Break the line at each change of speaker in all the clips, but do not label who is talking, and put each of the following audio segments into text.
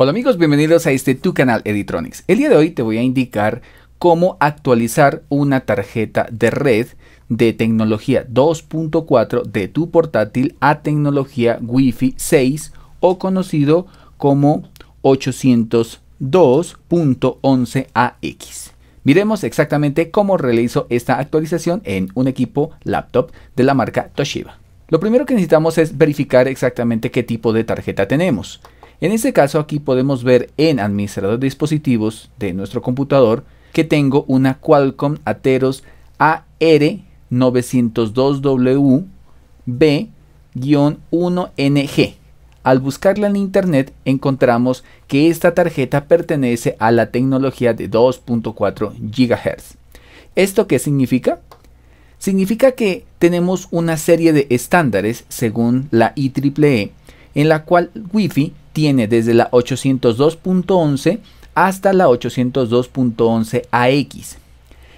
Hola amigos, bienvenidos a este tu canal Editronics. El día de hoy te voy a indicar cómo actualizar una tarjeta de red de tecnología 2.4 de tu portátil a tecnología Wi-Fi 6 o conocido como 802.11ax. Miremos exactamente cómo realizo esta actualización en un equipo laptop de la marca Toshiba. Lo primero que necesitamos es verificar exactamente qué tipo de tarjeta tenemos. En este caso aquí podemos ver en administrador de dispositivos de nuestro computador que tengo una Qualcomm Ateros AR902WB-1NG. Al buscarla en internet encontramos que esta tarjeta pertenece a la tecnología de 2.4 GHz. ¿Esto qué significa? Significa que tenemos una serie de estándares según la IEEE e, en la cual Wi-Fi tiene desde la 802.11 hasta la 802.11ax.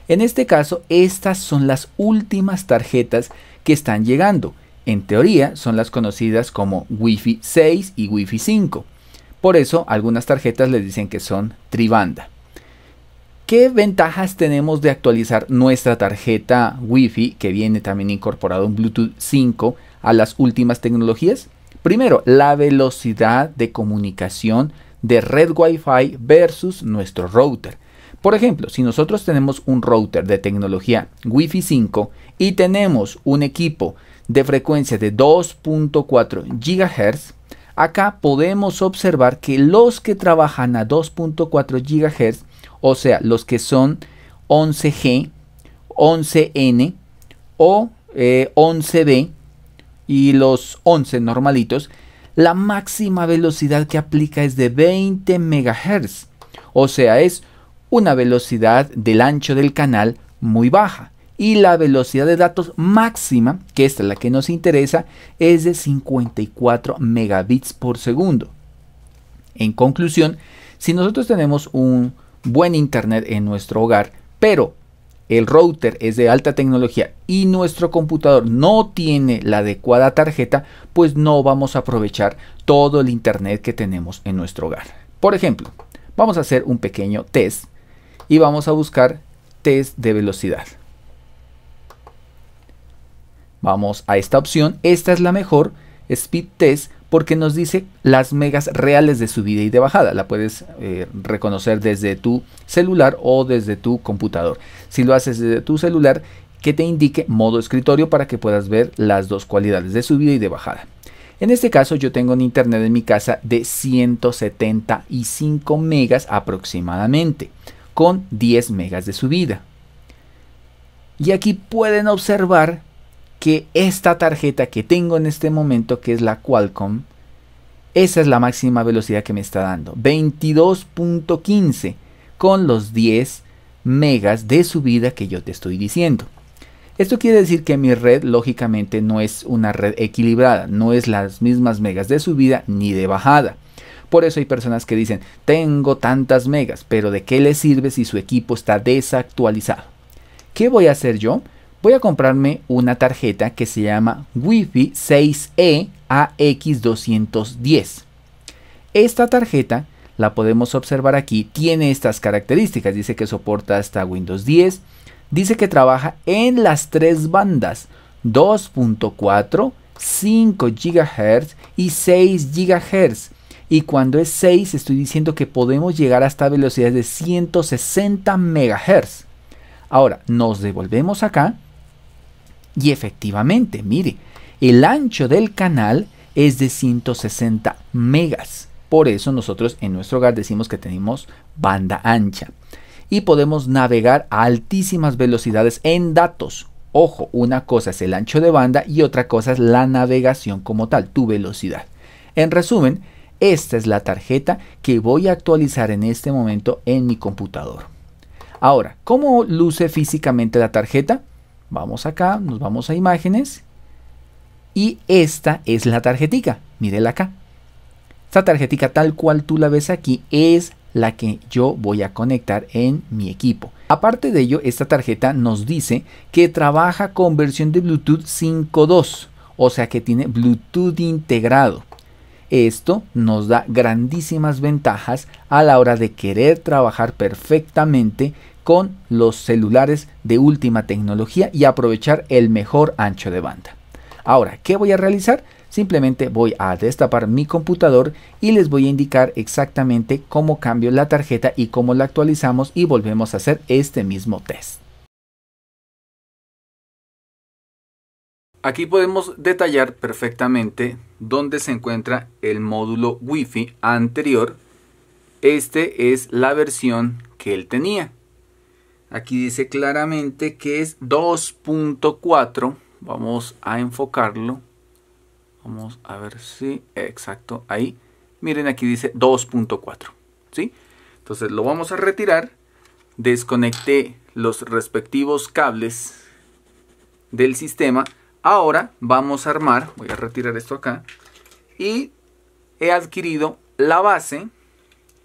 En este caso, estas son las últimas tarjetas que están llegando. En teoría, son las conocidas como Wi-Fi 6 y Wi-Fi 5. Por eso, algunas tarjetas les dicen que son tribanda. ¿Qué ventajas tenemos de actualizar nuestra tarjeta Wi-Fi, que viene también incorporado en Bluetooth 5, a las últimas tecnologías? Primero, la velocidad de comunicación de red Wi-Fi versus nuestro router. Por ejemplo, si nosotros tenemos un router de tecnología Wi-Fi 5 y tenemos un equipo de frecuencia de 2.4 GHz, acá podemos observar que los que trabajan a 2.4 GHz, o sea, los que son 11G, 11N o 11B, eh, y los 11 normalitos, la máxima velocidad que aplica es de 20 MHz, o sea, es una velocidad del ancho del canal muy baja. Y la velocidad de datos máxima, que esta es la que nos interesa, es de 54 megabits por segundo. En conclusión, si nosotros tenemos un buen internet en nuestro hogar, pero el router es de alta tecnología y nuestro computador no tiene la adecuada tarjeta, pues no vamos a aprovechar todo el internet que tenemos en nuestro hogar. Por ejemplo, vamos a hacer un pequeño test y vamos a buscar test de velocidad. Vamos a esta opción, esta es la mejor, speed test, porque nos dice las megas reales de subida y de bajada. La puedes eh, reconocer desde tu celular o desde tu computador. Si lo haces desde tu celular, que te indique modo escritorio para que puedas ver las dos cualidades de subida y de bajada. En este caso yo tengo un internet en mi casa de 175 megas aproximadamente, con 10 megas de subida. Y aquí pueden observar que esta tarjeta que tengo en este momento, que es la Qualcomm, esa es la máxima velocidad que me está dando. 22.15 con los 10 megas de subida que yo te estoy diciendo. Esto quiere decir que mi red lógicamente no es una red equilibrada, no es las mismas megas de subida ni de bajada. Por eso hay personas que dicen, tengo tantas megas, pero ¿de qué le sirve si su equipo está desactualizado? ¿Qué voy a hacer yo? voy a comprarme una tarjeta que se llama Wi-Fi 6E AX210. Esta tarjeta, la podemos observar aquí, tiene estas características. Dice que soporta hasta Windows 10. Dice que trabaja en las tres bandas 2.4, 5 GHz y 6 GHz. Y cuando es 6 estoy diciendo que podemos llegar hasta velocidades de 160 MHz. Ahora, nos devolvemos acá y efectivamente, mire, el ancho del canal es de 160 megas. Por eso nosotros en nuestro hogar decimos que tenemos banda ancha. Y podemos navegar a altísimas velocidades en datos. Ojo, una cosa es el ancho de banda y otra cosa es la navegación como tal, tu velocidad. En resumen, esta es la tarjeta que voy a actualizar en este momento en mi computador. Ahora, ¿cómo luce físicamente la tarjeta? Vamos acá, nos vamos a imágenes y esta es la tarjetica, mírela acá. Esta tarjetica tal cual tú la ves aquí es la que yo voy a conectar en mi equipo. Aparte de ello, esta tarjeta nos dice que trabaja con versión de Bluetooth 5.2, o sea que tiene Bluetooth integrado. Esto nos da grandísimas ventajas a la hora de querer trabajar perfectamente con los celulares de última tecnología y aprovechar el mejor ancho de banda. Ahora, ¿qué voy a realizar? Simplemente voy a destapar mi computador y les voy a indicar exactamente cómo cambio la tarjeta y cómo la actualizamos y volvemos a hacer este mismo test. Aquí podemos detallar perfectamente dónde se encuentra el módulo Wi-Fi anterior. Este es la versión que él tenía. Aquí dice claramente que es 2.4. Vamos a enfocarlo. Vamos a ver si... Exacto, ahí. Miren, aquí dice 2.4. ¿Sí? Entonces lo vamos a retirar. Desconecté los respectivos cables del sistema. Ahora vamos a armar, voy a retirar esto acá, y he adquirido la base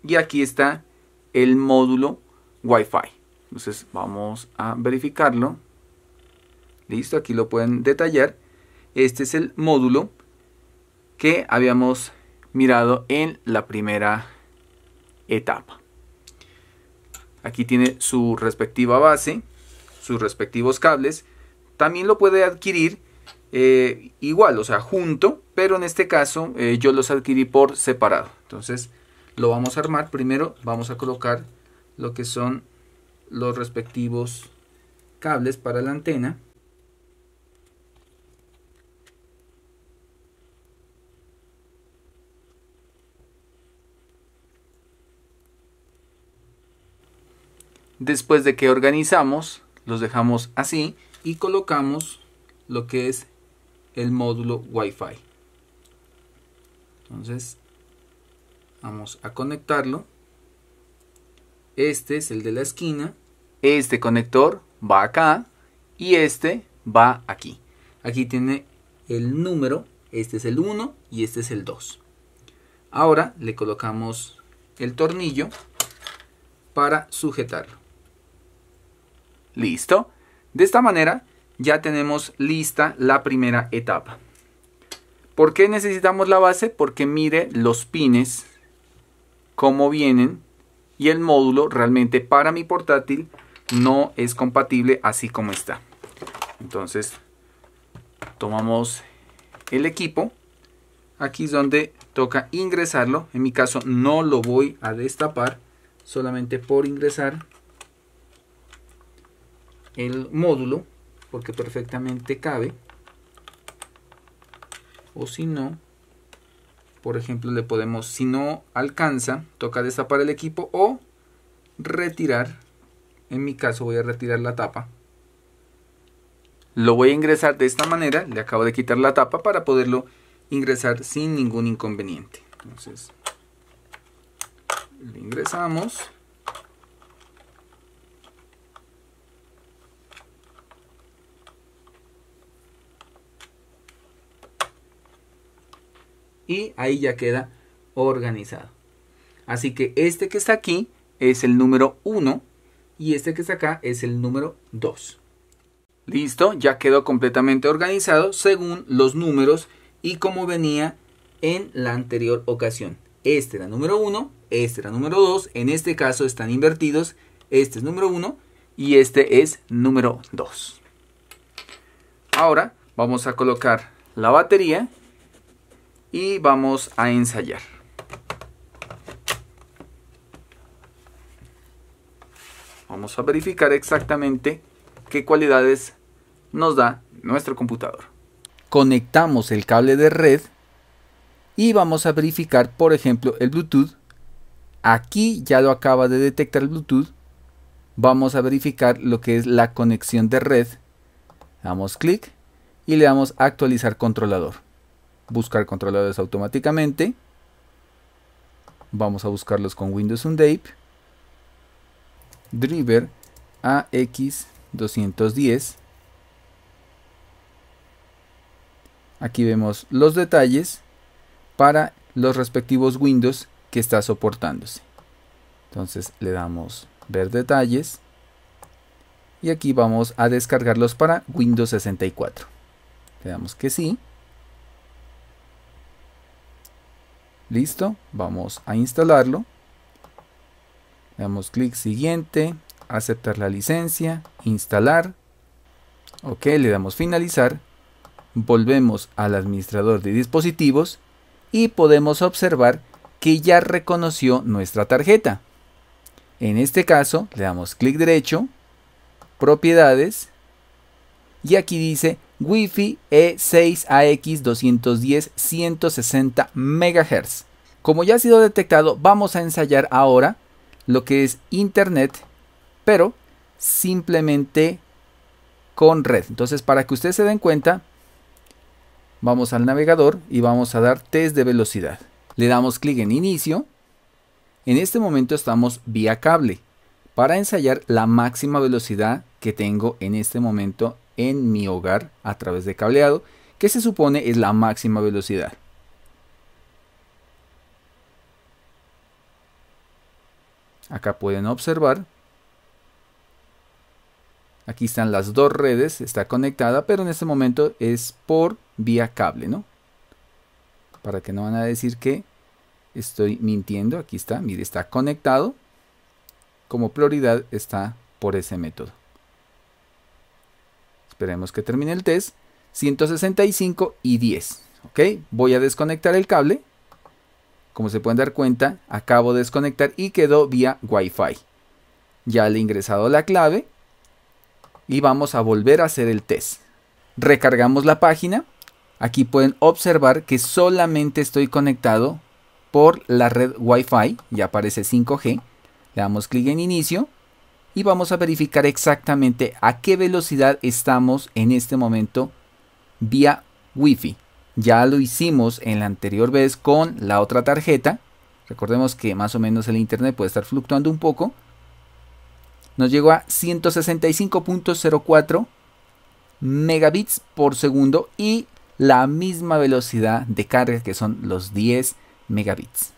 y aquí está el módulo Wi-Fi. Entonces vamos a verificarlo. Listo, aquí lo pueden detallar. Este es el módulo que habíamos mirado en la primera etapa. Aquí tiene su respectiva base, sus respectivos cables. También lo puede adquirir eh, igual, o sea, junto, pero en este caso eh, yo los adquirí por separado. Entonces lo vamos a armar. Primero vamos a colocar lo que son los respectivos cables para la antena. Después de que organizamos, los dejamos así y colocamos lo que es el módulo Wi-Fi. Entonces, vamos a conectarlo. Este es el de la esquina. Este conector va acá y este va aquí. Aquí tiene el número, este es el 1 y este es el 2. Ahora le colocamos el tornillo para sujetarlo. Listo. De esta manera ya tenemos lista la primera etapa. ¿Por qué necesitamos la base? Porque mire los pines, cómo vienen y el módulo realmente para mi portátil no es compatible así como está. Entonces tomamos el equipo, aquí es donde toca ingresarlo, en mi caso no lo voy a destapar, solamente por ingresar el módulo, porque perfectamente cabe, o si no, por ejemplo, le podemos, si no alcanza, toca desapar el equipo o retirar. En mi caso voy a retirar la tapa. Lo voy a ingresar de esta manera. Le acabo de quitar la tapa para poderlo ingresar sin ningún inconveniente. Entonces, le ingresamos. y ahí ya queda organizado. Así que este que está aquí es el número 1 y este que está acá es el número 2. Listo, ya quedó completamente organizado según los números y como venía en la anterior ocasión. Este era número 1, este era número 2, en este caso están invertidos, este es número 1 y este es número 2. Ahora vamos a colocar la batería y vamos a ensayar. Vamos a verificar exactamente qué cualidades nos da nuestro computador. Conectamos el cable de red y vamos a verificar, por ejemplo, el Bluetooth. Aquí ya lo acaba de detectar el Bluetooth. Vamos a verificar lo que es la conexión de red. Damos clic y le damos actualizar controlador buscar controladores automáticamente. Vamos a buscarlos con Windows Update. Driver AX210. Aquí vemos los detalles para los respectivos Windows que está soportándose. Entonces le damos ver detalles y aquí vamos a descargarlos para Windows 64. Le damos que sí. Listo, vamos a instalarlo. Le damos clic siguiente, aceptar la licencia, instalar. Ok, le damos finalizar. Volvemos al administrador de dispositivos y podemos observar que ya reconoció nuestra tarjeta. En este caso le damos clic derecho, propiedades y aquí dice Wi-Fi E6AX210 160 MHz. Como ya ha sido detectado, vamos a ensayar ahora lo que es Internet, pero simplemente con red. Entonces, para que ustedes se den cuenta, vamos al navegador y vamos a dar test de velocidad. Le damos clic en inicio. En este momento estamos vía cable para ensayar la máxima velocidad que tengo en este momento en mi hogar a través de cableado, que se supone es la máxima velocidad. Acá pueden observar. Aquí están las dos redes, está conectada, pero en este momento es por vía cable, ¿no? Para que no van a decir que estoy mintiendo, aquí está, mire, está conectado. Como prioridad está por ese método. Esperemos que termine el test. 165 y 10. ¿Ok? Voy a desconectar el cable. Como se pueden dar cuenta, acabo de desconectar y quedó vía Wi-Fi. Ya le he ingresado la clave. Y vamos a volver a hacer el test. Recargamos la página. Aquí pueden observar que solamente estoy conectado por la red Wi-Fi. Ya aparece 5G. Le damos clic en inicio y vamos a verificar exactamente a qué velocidad estamos en este momento vía Wi-Fi. Ya lo hicimos en la anterior vez con la otra tarjeta. Recordemos que más o menos el internet puede estar fluctuando un poco. Nos llegó a 165.04 megabits por segundo y la misma velocidad de carga que son los 10 megabits.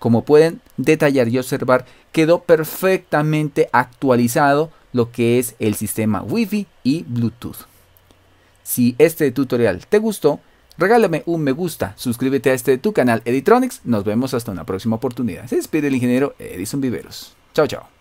Como pueden detallar y observar, quedó perfectamente actualizado lo que es el sistema Wi-Fi y Bluetooth. Si este tutorial te gustó, regálame un me gusta, suscríbete a este tu canal Editronics, nos vemos hasta una próxima oportunidad. Se despide el ingeniero Edison Viveros. Chao, chao.